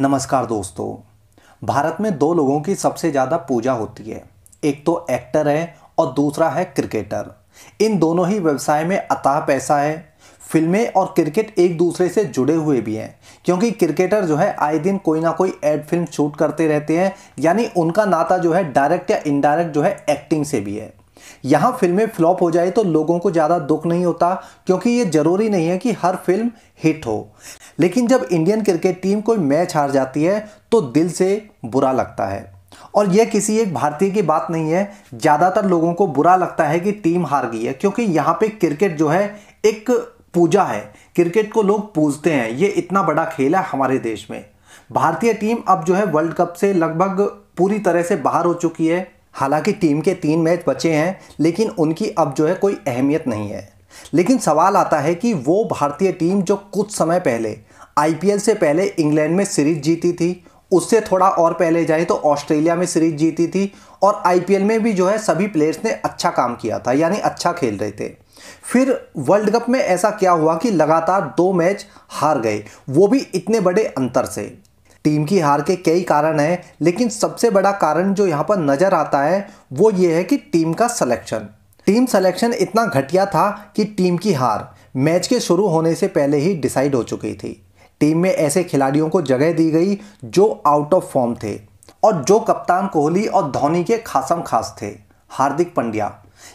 नमस्कार दोस्तों भारत में दो लोगों की सबसे ज़्यादा पूजा होती है एक तो एक्टर है और दूसरा है क्रिकेटर इन दोनों ही व्यवसाय में अताह पैसा है फिल्में और क्रिकेट एक दूसरे से जुड़े हुए भी हैं क्योंकि क्रिकेटर जो है आए दिन कोई ना कोई एड फिल्म शूट करते रहते हैं यानी उनका नाता जो है डायरेक्ट या इनडायरेक्ट जो है एक्टिंग से भी है यहाँ फिल्में फ्लॉप हो जाए तो लोगों को ज़्यादा दुख नहीं होता क्योंकि ये ज़रूरी नहीं है कि हर फिल्म हिट हो लेकिन जब इंडियन क्रिकेट टीम कोई मैच हार जाती है तो दिल से बुरा लगता है और यह किसी एक भारतीय की बात नहीं है ज़्यादातर लोगों को बुरा लगता है कि टीम हार गई है क्योंकि यहाँ पे क्रिकेट जो है एक पूजा है क्रिकेट को लोग पूजते हैं ये इतना बड़ा खेल है हमारे देश में भारतीय टीम अब जो है वर्ल्ड कप से लगभग पूरी तरह से बाहर हो चुकी है हालांकि टीम के तीन मैच बचे हैं लेकिन उनकी अब जो है कोई अहमियत नहीं है लेकिन सवाल आता है कि वो भारतीय टीम जो कुछ समय पहले आईपीएल से पहले इंग्लैंड में सीरीज जीती थी उससे थोड़ा और पहले जाए तो ऑस्ट्रेलिया में सीरीज जीती थी और आईपीएल में भी जो है सभी प्लेयर्स ने अच्छा काम किया था यानी अच्छा खेल रहे थे फिर वर्ल्ड कप में ऐसा क्या हुआ कि लगातार दो मैच हार गए वो भी इतने बड़े अंतर से टीम की हार के कई कारण हैं लेकिन सबसे बड़ा कारण जो यहाँ पर नज़र आता है वो ये है कि टीम का सलेक्शन टीम सिलेक्शन इतना घटिया था कि टीम की हार मैच के शुरू होने से पहले ही डिसाइड हो चुकी थी टीम में ऐसे खिलाड़ियों को जगह दी गई जो आउट ऑफ फॉर्म थे और जो कप्तान कोहली और धोनी के खासम खास थे हार्दिक पंड्या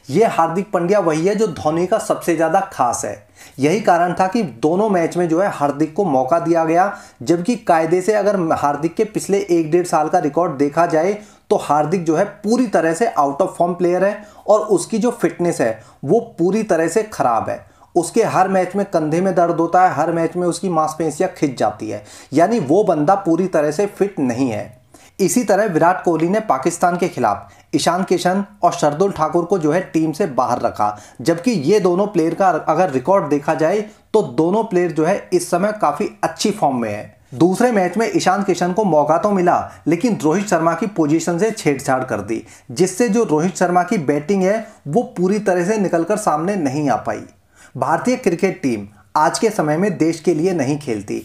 ये हार्दिक पंड्या वही है जो धोनी का सबसे ज़्यादा खास है यही कारण था कि दोनों मैच में जो है हार्दिक को मौका दिया गया जबकि कायदे से अगर हार्दिक के पिछले एक डेढ़ साल का रिकॉर्ड देखा जाए तो हार्दिक जो है पूरी तरह से आउट ऑफ फॉर्म प्लेयर है और उसकी जो फिटनेस है वो पूरी तरह से ख़राब है उसके हर मैच में कंधे में दर्द होता है हर मैच में उसकी मांसपेशियां खिंच जाती है यानी वो बंदा पूरी तरह से फिट नहीं है इसी तरह विराट कोहली ने पाकिस्तान के खिलाफ ईशान किशन और शरदुल ठाकुर को जो है टीम से बाहर रखा जबकि ये दोनों प्लेयर का अगर रिकॉर्ड देखा जाए तो दोनों प्लेयर जो है इस समय काफ़ी अच्छी फॉर्म में है दूसरे मैच में ईशान किशन को मौका तो मिला लेकिन रोहित शर्मा की पोजीशन से छेड़छाड़ कर दी जिससे जो रोहित शर्मा की बैटिंग है वो पूरी तरह से निकलकर सामने नहीं आ पाई भारतीय क्रिकेट टीम आज के समय में देश के लिए नहीं खेलती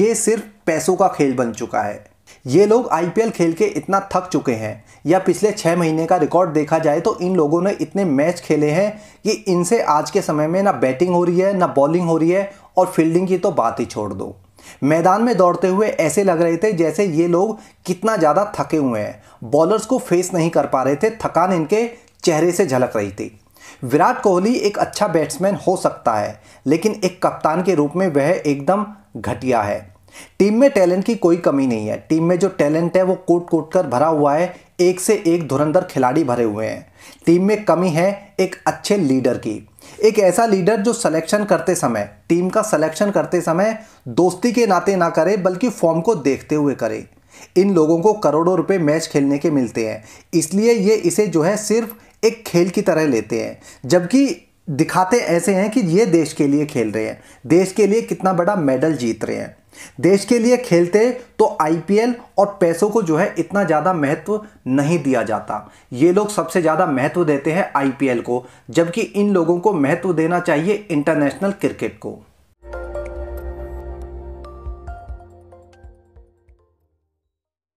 ये सिर्फ पैसों का खेल बन चुका है ये लोग आईपीएल खेल के इतना थक चुके हैं या पिछले छः महीने का रिकॉर्ड देखा जाए तो इन लोगों ने इतने मैच खेले हैं कि इनसे आज के समय में ना बैटिंग हो रही है ना बॉलिंग हो रही है और फील्डिंग की तो बात ही छोड़ दो मैदान में दौड़ते हुए ऐसे लग रहे थे जैसे ये लोग कितना ज़्यादा थके हुए हैं बॉलर्स को फेस नहीं कर पा रहे थे थकान इनके चेहरे से झलक रही थी विराट कोहली एक अच्छा बैट्समैन हो सकता है लेकिन एक कप्तान के रूप में वह एकदम घटिया है टीम में टैलेंट की कोई कमी नहीं है टीम में जो टैलेंट है वो कोट कोट कर भरा हुआ है एक से एक धुरंधर खिलाड़ी भरे हुए हैं टीम में कमी है एक अच्छे लीडर की एक ऐसा लीडर जो सिलेक्शन करते समय टीम का सिलेक्शन करते समय दोस्ती के नाते ना करे बल्कि फॉर्म को देखते हुए करे इन लोगों को करोड़ों रुपए मैच खेलने के मिलते हैं इसलिए ये इसे जो है सिर्फ एक खेल की तरह लेते हैं जबकि दिखाते ऐसे हैं कि ये देश के लिए खेल रहे हैं देश के लिए कितना बड़ा मेडल जीत रहे हैं देश के लिए खेलते तो आईपीएल और पैसों को जो है इतना ज़्यादा महत्व नहीं दिया जाता ये लोग सबसे ज़्यादा महत्व देते हैं आईपीएल को जबकि इन लोगों को महत्व देना चाहिए इंटरनेशनल क्रिकेट को